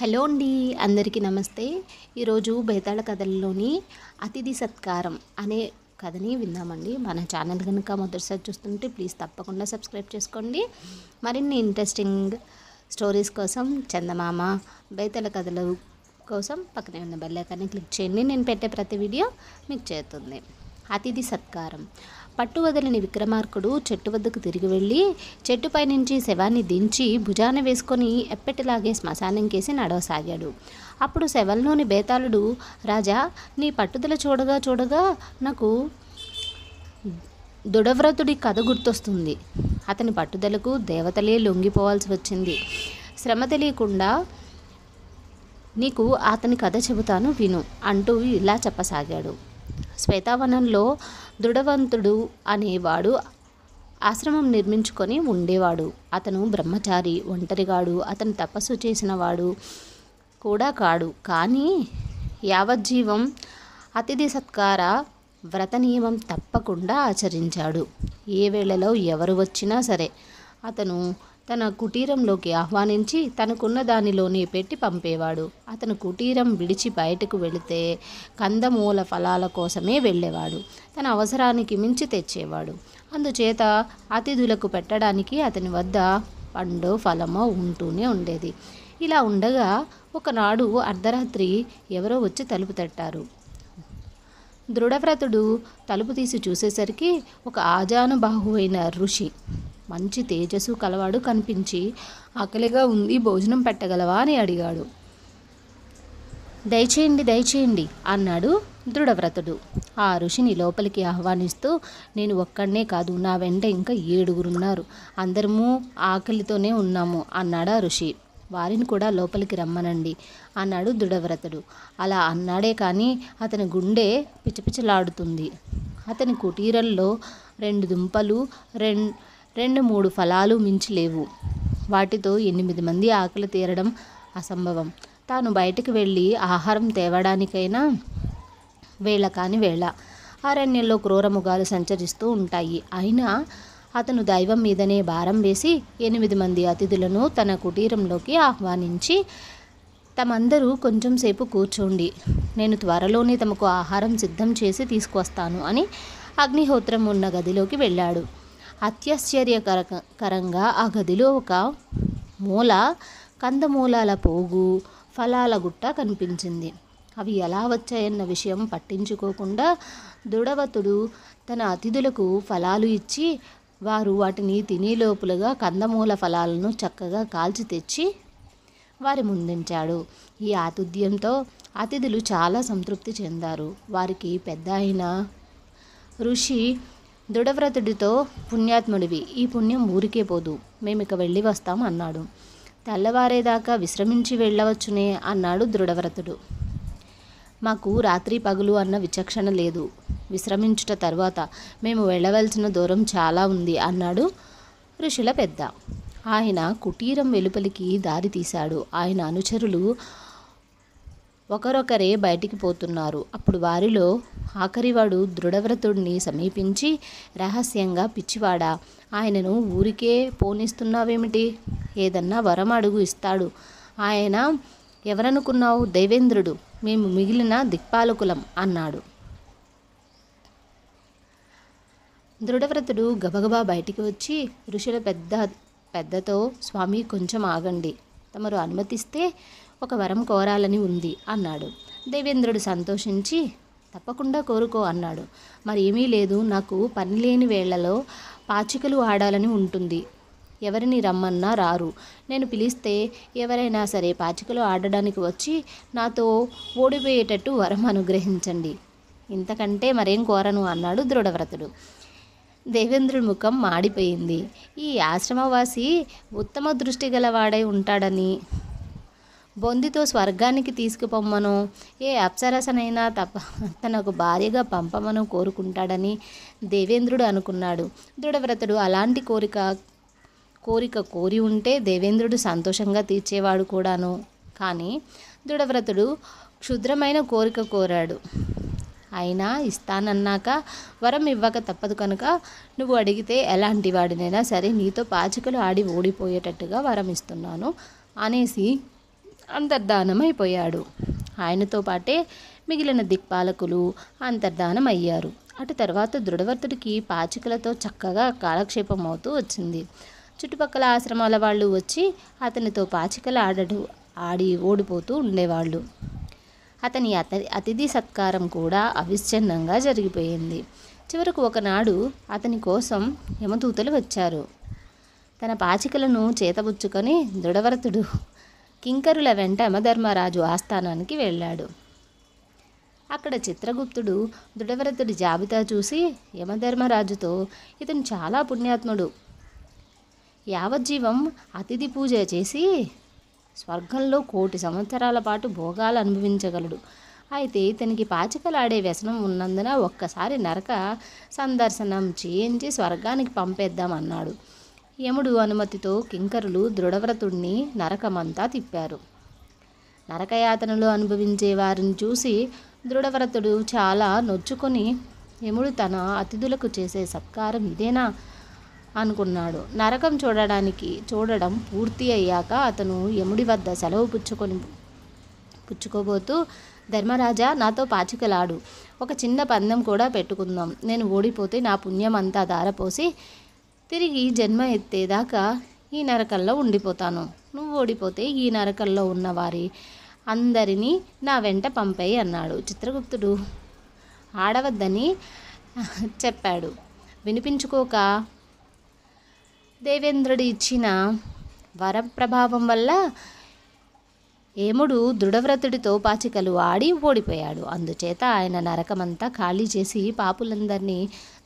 hello అండి అందరికీ నమస్తే ఈరోజు బేతాళ కథల్లోని అతిథి సత్కారం అనే కథని విందామండి మన ఛానల్ కనుక మొదటిసారి చూస్తుంటే ప్లీజ్ తప్పకుండా సబ్స్క్రైబ్ చేసుకోండి మరిన్ని ఇంట్రెస్టింగ్ స్టోరీస్ కోసం చందమామ బేతల కథల కోసం పక్కనే ఉన్న బెల్లైకాన్ని క్లిక్ చేయండి నేను పెట్టే ప్రతి వీడియో మీకు చేరుతుంది అతిథి సత్కారం పట్టు వదలని విక్రమార్కుడు చెట్టు వద్దకు తిరిగి వెళ్ళి చెట్టుపై నుంచి శవాన్ని దించి భుజాన వేసుకొని ఎప్పటిలాగే కేసి నడవసాగాడు అప్పుడు శవంలోని బేతాళుడు రాజా నీ పట్టుదల చూడగా చూడగా నాకు దుడవ్రతుడి కథ గుర్తొస్తుంది అతని పట్టుదలకు దేవతలే లొంగిపోవాల్సి వచ్చింది శ్రమ తెలియకుండా నీకు అతని కథ చెబుతాను విను అంటూ ఇలా చెప్పసాగాడు శ్వేతావనంలో దృఢవంతుడు అనేవాడు ఆశ్రమం నిర్మించుకొని ఉండేవాడు అతను బ్రహ్మచారి ఒంటరిగాడు అతను తపస్సు చేసినవాడు కూడా కాడు కానీ యావజ్జీవం అతిథి సత్కార వ్రత నియమం తప్పకుండా ఆచరించాడు ఏ వేళలో ఎవరు వచ్చినా సరే అతను తన కుటీరంలోకి ఆహ్వానించి తనకున్న దానిలోనే పెట్టి పంపేవాడు అతను కుటీరం విడిచి బయటకు వెళితే కందమూల ఫలాల కోసమే వెళ్ళేవాడు తన అవసరానికి మించి తెచ్చేవాడు అందుచేత అతిథులకు పెట్టడానికి అతని వద్ద పండో ఫలమో ఉంటూనే ఉండేది ఇలా ఉండగా ఒకనాడు అర్ధరాత్రి ఎవరో వచ్చి తలుపు తట్టారు దృఢవ్రతుడు తలుపు తీసి చూసేసరికి ఒక ఆజానుబాహువైన ఋషి మంచి తేజస్సు కలవాడు కనిపించి ఆకలిగా ఉంది భోజనం పెట్టగలవా అని అడిగాడు దయచేయండి దయచేయండి అన్నాడు దృఢవ్రతుడు ఆ ఋషిని లోపలికి ఆహ్వానిస్తూ నేను ఒక్కడనే కాదు నా వెంట ఇంకా ఏడుగురున్నారు అందరము ఆకలితోనే ఉన్నాము అన్నాడు ఆ ఋషి వారిని కూడా లోపలికి రమ్మనండి అన్నాడు దృఢవ్రతుడు అలా అన్నాడే కానీ అతని గుండె పిచ్చిపిచ్చలాడుతుంది అతని కుటీరంలో రెండు దుంపలు రెండు రెండు మూడు ఫలాలు మించి లేవు వాటితో ఎనిమిది మంది ఆకలి తీరడం అసంభవం తాను బయటకు వెళ్ళి ఆహారం తేవడానికైనా వేళ కాని వేళ అరణ్యంలో క్రూరముగాలు సంచరిస్తూ ఉంటాయి అయినా అతను దైవం మీదనే భారం వేసి ఎనిమిది మంది అతిథులను తన కుటీరంలోకి ఆహ్వానించి తమందరూ కొంచెం సేపు కూర్చోండి నేను త్వరలోనే తమకు ఆహారం సిద్ధం చేసి తీసుకొస్తాను అని అగ్నిహోత్రం ఉన్న గదిలోకి వెళ్ళాడు అత్యాశ్చర్యకరకరంగా ఆ గదిలో ఒక మూల కందమూలాల పోగు ఫలాల గుట్ట కనిపించింది అవి ఎలా వచ్చాయన్న విషయం పట్టించుకోకుండా దృఢవతుడు తన అతిథులకు ఫలాలు ఇచ్చి వారు వాటిని తినే లోపులుగా కందమూల ఫలాలను చక్కగా కాల్చి తెచ్చి వారి ముందుంచాడు ఈ ఆతిథ్యంతో అతిథులు చాలా సంతృప్తి చెందారు వారికి పెద్ద అయిన ఋషి దృఢవ్రతుడితో పుణ్యాత్ముడివి ఈ పుణ్యం ఊరికే పోదు మేమిక వెళ్ళి వస్తాం అన్నాడు తెల్లవారేదాకా విశ్రమించి వెళ్ళవచ్చునే అన్నాడు దృఢవ్రతుడు మాకు రాత్రి పగులు అన్న విచక్షణ లేదు విశ్రమించుట తర్వాత మేము వెళ్ళవలసిన దూరం చాలా ఉంది అన్నాడు ఋషుల పెద్ద ఆయన కుటీరం వెలుపలికి దారి తీశాడు ఆయన అనుచరులు ఒకరొకరే బయటికి పోతున్నారు అప్పుడు వారిలో ఆఖరివాడు దృఢవ్రతుడిని సమీపించి రహస్యంగా పిచ్చివాడా ఆయనను ఊరికే పోనిస్తున్నావేమిటి ఏదన్నా వరం అడుగు ఇస్తాడు ఆయన ఎవరనుకున్నావు దేవేంద్రుడు మేము మిగిలిన దిక్పాలకులం అన్నాడు దృఢవ్రతుడు గబగబా బయటికి వచ్చి ఋషుల పెద్ద పెద్దతో స్వామి కొంచెం ఆగండి తమరు అనుమతిస్తే ఒక వరం కోరాలని ఉంది అన్నాడు దేవేంద్రుడు సంతోషించి తప్పకుండా కోరుకో అన్నాడు మరేమీ లేదు నాకు పని లేని వేళ్లలో పాచికలు ఆడాలని ఉంటుంది ఎవరిని రమ్మన్నా రారు నేను పిలిస్తే ఎవరైనా సరే పాచికలు ఆడడానికి వచ్చి నాతో ఓడిపోయేటట్టు వరం అనుగ్రహించండి ఇంతకంటే మరేం కోరను అన్నాడు దృఢవ్రతుడు దేవేంద్రుడి ముఖం మాడిపోయింది ఈ ఆశ్రమవాసి ఉత్తమ దృష్టి గలవాడై ఉంటాడని బొందితో స్వర్గానికి తీసుకుపొమ్మను ఏ అప్సరసనైనా తప తనకు భార్యగా పంపమను కోరుకుంటాడని దేవేంద్రుడు అనుకున్నాడు దృఢవ్రతుడు అలాంటి కోరిక కోరిక కోరి ఉంటే దేవేంద్రుడు సంతోషంగా తీర్చేవాడు కూడాను కానీ దృఢవ్రతుడు క్షుద్రమైన కోరిక కోరాడు అయినా ఇస్తానన్నాక వరం ఇవ్వక తప్పదు కనుక నువ్వు అడిగితే ఎలాంటి వాడినైనా సరే నీతో పాచికలు ఆడి ఓడిపోయేటట్టుగా వరం ఇస్తున్నాను అనేసి అంతర్ధానమైపోయాడు ఆయనతో పాటే మిగిలిన దిక్పాలకులు అయ్యారు అటు తర్వాత దృఢవర్తుడికి పాచికలతో చక్కగా కాలక్షేపం అవుతూ వచ్చింది చుట్టుపక్కల ఆశ్రమాల వాళ్ళు వచ్చి అతనితో పాచికలు ఆడడు ఆడి ఓడిపోతూ ఉండేవాళ్ళు అతని అత అతిథి సత్కారం కూడా అవిచ్ఛిన్నంగా జరిగిపోయింది చివరకు ఒకనాడు అతని కోసం యమదూతలు వచ్చారు తన పాచికలను చేతబుచ్చుకొని దృఢవరతుడు కింకరుల వెంట యమధర్మరాజు ఆస్థానానికి వెళ్ళాడు అక్కడ చిత్రగుప్తుడు దృఢవ్రతుడి జాబితా చూసి యమధర్మరాజుతో ఇతను చాలా పుణ్యాత్ముడు యావజ్జీవం అతిథి పూజ చేసి స్వర్గంలో కోటి సంవత్సరాల పాటు భోగాలు అనుభవించగలడు అయితే ఇతనికి పాచికలాడే వ్యసనం ఉన్నందున ఒక్కసారి నరక సందర్శనం చేయించి స్వర్గానికి పంపేద్దామన్నాడు యముడు అనుమతితో కింకరులు దృఢవ్రతుడిని నరకమంతా తిప్పారు నరకయాతనలు అనుభవించే వారిని చూసి దృఢవ్రతుడు చాలా నొచ్చుకొని యముడు తన అతిథులకు చేసే సత్కారం ఇదేనా అనుకున్నాడు నరకం చూడడానికి చూడడం పూర్తి అయ్యాక అతను యముడి వద్ద సెలవు పుచ్చుకొని పుచ్చుకోబోతూ ధర్మరాజా నాతో పాచికలాడు ఒక చిన్న పందెం కూడా పెట్టుకుందాం నేను ఓడిపోతే నా పుణ్యం అంతా దారపోసి తిరిగి జన్మ ఎత్తేదాకా ఈ నరకల్లో ఉండిపోతాను నువ్వు ఓడిపోతే ఈ నరకల్లో ఉన్నవారి అందరినీ నా వెంట పంపేయి అన్నాడు చిత్రగుప్తుడు ఆడవద్దని చెప్పాడు వినిపించుకోక దేవేంద్రుడు ఇచ్చిన వరప్రభావం ప్రభావం వల్ల ఏముడు దృఢవ్రతుడితో పాచికలు ఆడి ఓడిపోయాడు అందుచేత ఆయన నరకమంతా ఖాళీ చేసి పాపులందరినీ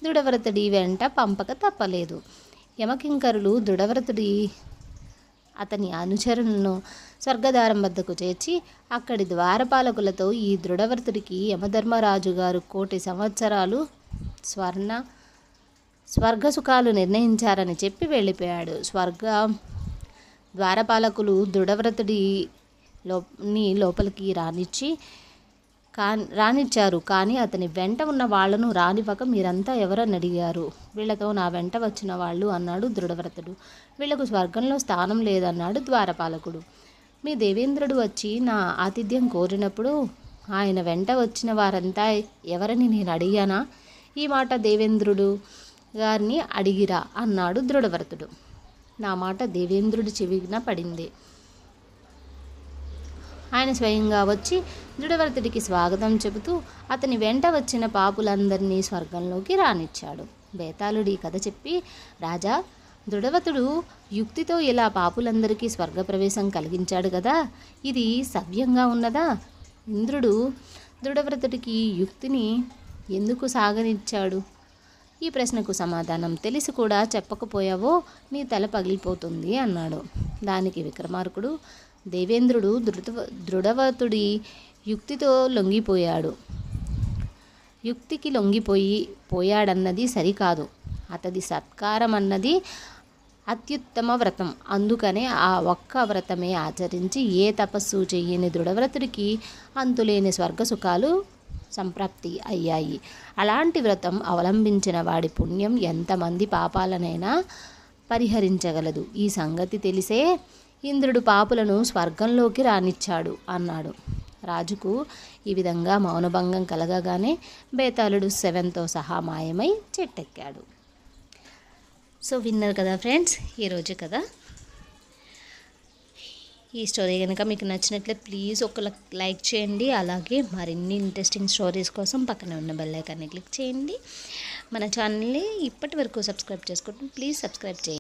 దృఢవ్రతుడి వెంట పంపక తప్పలేదు యమకింకరులు దృఢవ్రతుడి అతని అనుచరులను స్వర్గదారం వద్దకు చేర్చి అక్కడి ద్వారపాలకులతో ఈ దృఢవ్రతుడికి యమధర్మరాజు గారు కోటి సంవత్సరాలు స్వర్ణ స్వర్గసుఖాలు నిర్ణయించారని చెప్పి వెళ్ళిపోయాడు స్వర్గ ద్వారపాలకులు దృఢవ్రతుడి లోని లోపలికి రానిచ్చి కా రానిచ్చారు కానీ అతని వెంట ఉన్న వాళ్లను రానివ్వక మీరంతా ఎవరని అడిగారు వీళ్ళతో నా వెంట వచ్చిన వాళ్ళు అన్నాడు దృఢవ్రతుడు వీళ్లకు స్వర్గంలో స్థానం లేదన్నాడు ద్వారపాలకుడు మీ దేవేంద్రుడు వచ్చి నా ఆతిథ్యం కోరినప్పుడు ఆయన వెంట వచ్చిన వారంతా ఎవరని నేను అడిగానా ఈ మాట దేవేంద్రుడు గారిని అడిగిరా అన్నాడు దృఢవ్రతుడు నా మాట దేవేంద్రుడి చెవిన పడింది ఆయన స్వయంగా వచ్చి దృఢవర్తుడికి స్వాగతం చెబుతూ అతని వెంట వచ్చిన పాపులందరినీ స్వర్గంలోకి రానిచ్చాడు బేతాళుడి కథ చెప్పి రాజా దృఢవతుడు యుక్తితో ఇలా పాపులందరికీ స్వర్గప్రవేశం కలిగించాడు కదా ఇది సవ్యంగా ఉన్నదా ఇంద్రుడు దృఢవ్రతుడికి యుక్తిని ఎందుకు సాగనిచ్చాడు ఈ ప్రశ్నకు సమాధానం తెలిసి కూడా చెప్పకపోయావో నీ తల పగిలిపోతుంది అన్నాడు దానికి విక్రమార్కుడు దేవేంద్రుడు దృఢవ దృఢవతుడి యుక్తితో లొంగిపోయాడు యుక్తికి లొంగిపోయి పోయాడన్నది సరికాదు అతది సత్కారం అన్నది అత్యుత్తమ వ్రతం అందుకనే ఆ ఒక్క వ్రతమే ఆచరించి ఏ తపస్సు చేయని దృఢవ్రతుడికి అంతులేని స్వర్గ సుఖాలు సంప్రాప్తి అయ్యాయి అలాంటి వ్రతం అవలంబించిన వాడి పుణ్యం ఎంతమంది పాపాలనైనా పరిహరించగలదు ఈ సంగతి తెలిసే ఇంద్రుడు పాపులను స్వర్గంలోకి రానిచ్చాడు అన్నాడు రాజుకు ఈ విధంగా మౌనభంగం కలగగానే బేతాళుడు సెవెన్తో సహా మాయమై చెట్టెక్కాడు సో విన్నారు కదా ఫ్రెండ్స్ ఈరోజు కదా ఈ స్టోరీ కనుక మీకు నచ్చినట్లే ప్లీజ్ ఒక లైక్ చేయండి అలాగే మరిన్ని ఇంట్రెస్టింగ్ స్టోరీస్ కోసం పక్కన ఉన్న బెల్ ఐకాన్ని క్లిక్ చేయండి మన ఛానల్ని ఇప్పటి వరకు సబ్స్క్రైబ్ చేసుకుంటున్నాం ప్లీజ్ సబ్స్క్రైబ్ చేయండి